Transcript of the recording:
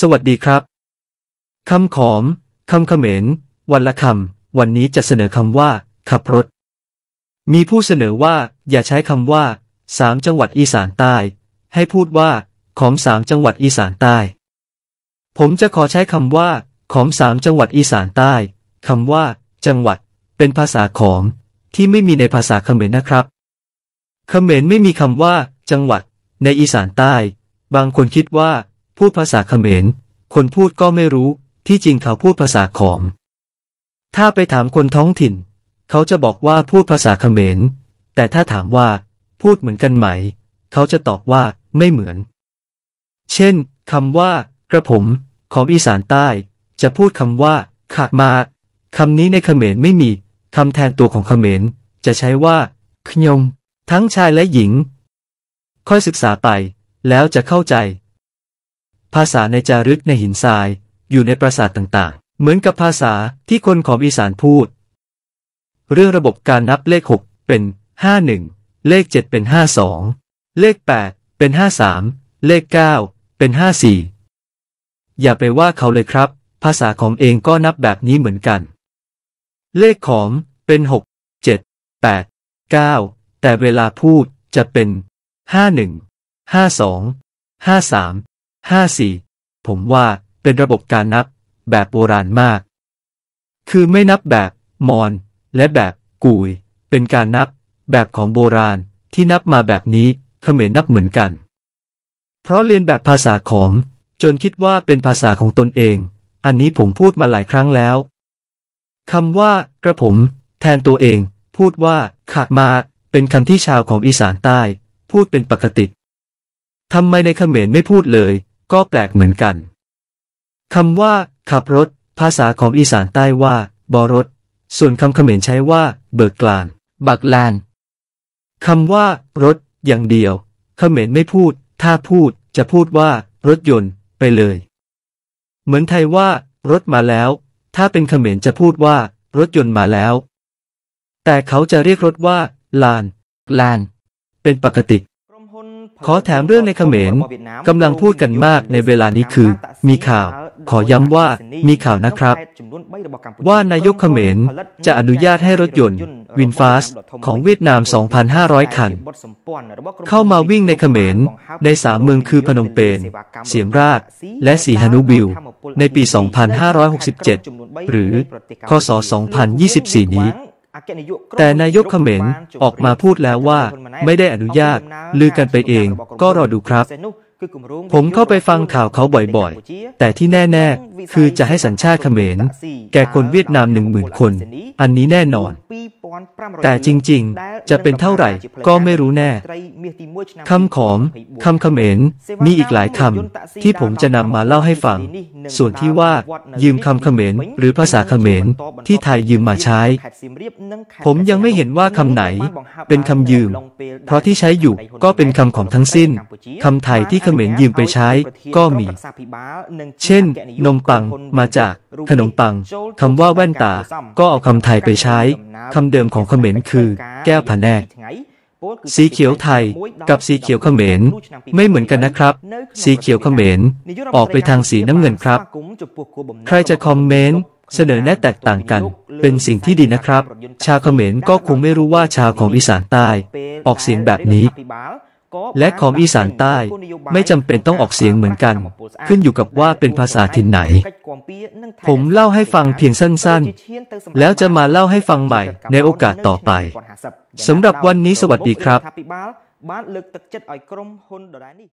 สวัสดีครับคำขอมคำเขมรวันละคำวันนี้จะเสนอคำว่า ขับรถ มีผู้เสนอว่า อย่าใช้คำว่า สามจังหวัดอีสานใต้ ให้พูดว่า ของสามจังหวัดอีสานใต้ ผมจะขอใช้คำว่า ของสามจังหวัดอีสานใต้คำว่า จังหวัด เป็นภาษาของ ที่ไม่มีในภาษาเขมรนะครับเขมรไม่มีคำว่า จังหวัด ในอีสานใต้ บางคนคิดว่าพูดภาษาเขมร คนพูดก็ไม่รู้ที่จริงเขาพูดภาษาขอม ถ้าไปถามคนท้องถิ่น เขาจะบอกว่าพูดภาษาเขมร แต่ถ้าถามว่า พูดเหมือนกันไหม เขาจะตอบว่าไม่เหมือน เช่นคำว่า กระผม ของอีสานใต้ จะพูดคำว่าขาดมา คำนี้ในเขมรไม่มี คำแทนตัวของเขมร จะใช้ว่า ขยม ทั้งชายและหญิง ค่อยศึกษาไปแล้วจะเข้าใจภาษาในจารึกในหินทราย อยู่ในปราสาทต่าง ๆ เหมือนกับภาษาที่คนของอีสานพูด เรื่องระบบการนับเลข 6 เป็น 51 เลข 7 เป็น 52 เลข 8 เป็น 53 เลข 9 เป็น 54 อย่าไปว่าเขาเลยครับ ภาษาของเองก็นับแบบนี้เหมือนกัน เลขขอมเป็น 6 7 8 9 แต่เวลาพูดจะเป็น 51 52 53ห้าสี่ ผมว่าเป็นระบบการนับ แบบโบราณมาก คือไม่นับแบบ มอน และแบบ กุยเป็นการนับ แบบของโบราณที่นับมาแบบนี้เขมรนับเหมือนกัน เพราะเรียนแบบภาษาของ จนคิดว่าเป็นภาษาของตนเอง อันนี้ผมพูดมาหลายครั้งแล้วคำว่ากระผม แทนตัวเอง พูดว่า ขากมาเป็นคำที่ชาวของอีสานใต้ พูดเป็นปกติทำไมในเขมรไม่พูดเลยก็แปลกเหมือนกันคำว่าขับรถ ภาษาของอีสานใต้ว่าบอรถ ส่วนคำเขมรใช้ว่า เบิกกลานบักลานคำว่ารถ อย่างเดียวเขมรไม่พูด ถ้าพูดจะพูดว่า รถยนต์ ไปเลย เหมือนไทยว่า รถมาแล้ว ถ้าเป็นเขมรจะพูดว่า รถยนต์มาแล้ว แต่เขาจะเรียกรถว่าลานลาน เป็นปกติขอแถมเรื่องในเขมรกำลังพูดกันมากในเวลานี้คือ มีข่าว ขอย้ำว่ามีข่าวนะครับ ว่านายกเขมรจะอนุญาตให้รถยนต์ วินฟาส ของเวียดนาม 2,500 คัน เข้ามาวิ่งในเขมรในสามเมืองคือพนมเปญเสียมราชและสีหานุบิลในปี 2567 หรือคศ2024 นี้แต่นายกเขมรออกมาพูดแล้วว่า ไม่ได้อนุญาต ลือกันไปเองก็รอดูครับผมเข้าไปฟังข่าวเขาบ่อยๆ แต่ที่แน่ๆ คือจะให้สัญชาติเขมร แก่คนเวียดนามหนึ่งหมื่นคน อันนี้แน่นอน แต่จริงๆ จะเป็นเท่าไหร่ก็ไม่รู้แน่ คำขอมคำเขมรมีอีกหลายคำที่ผมจะนำมาเล่าให้ฟัง ส่วนที่ว่า ยืมคำเขมรหรือภาษาเขมร ที่ไทยยืมมาใช้ ผมยังไม่เห็นว่าคำไหน เป็นคำยืม เพราะที่ใช้อยู่ก็เป็นคำของทั้งสิ้นคำไทยที่เขขมรยืมไปใช้ก็มี เช่น นมปังมาจากขนมปังคำว่าแว่นตา ก็เอาคำไทยไปใช้คำเดิมของเขมรคือแก้วผาแนก สีเขียวไทยกับสีเขียวเขมรไม่เหมือนกันนะครับ สีเขียวเขมรออกไปทางสีน้ำเงินครับ ใครจะคอมเมนต์เสนอแนะแตกต่างกัน เป็นสิ่งที่ดีนะครับ ชาวเขมรก็คงไม่รู้ว่าชาวของอีสานใต้ออกเสียงแบบนี้และของอีสานใต้ไม่จำเป็นต้องออกเสียงเหมือนกัน ขึ้นอยู่กับว่าเป็นภาษาถิ่นไหน ผมเล่าให้ฟังเพียงสั้นๆ แล้วจะมาเล่าให้ฟังใหม่ในโอกาสต่อไปสำหรับวันนี้สวัสดีครับ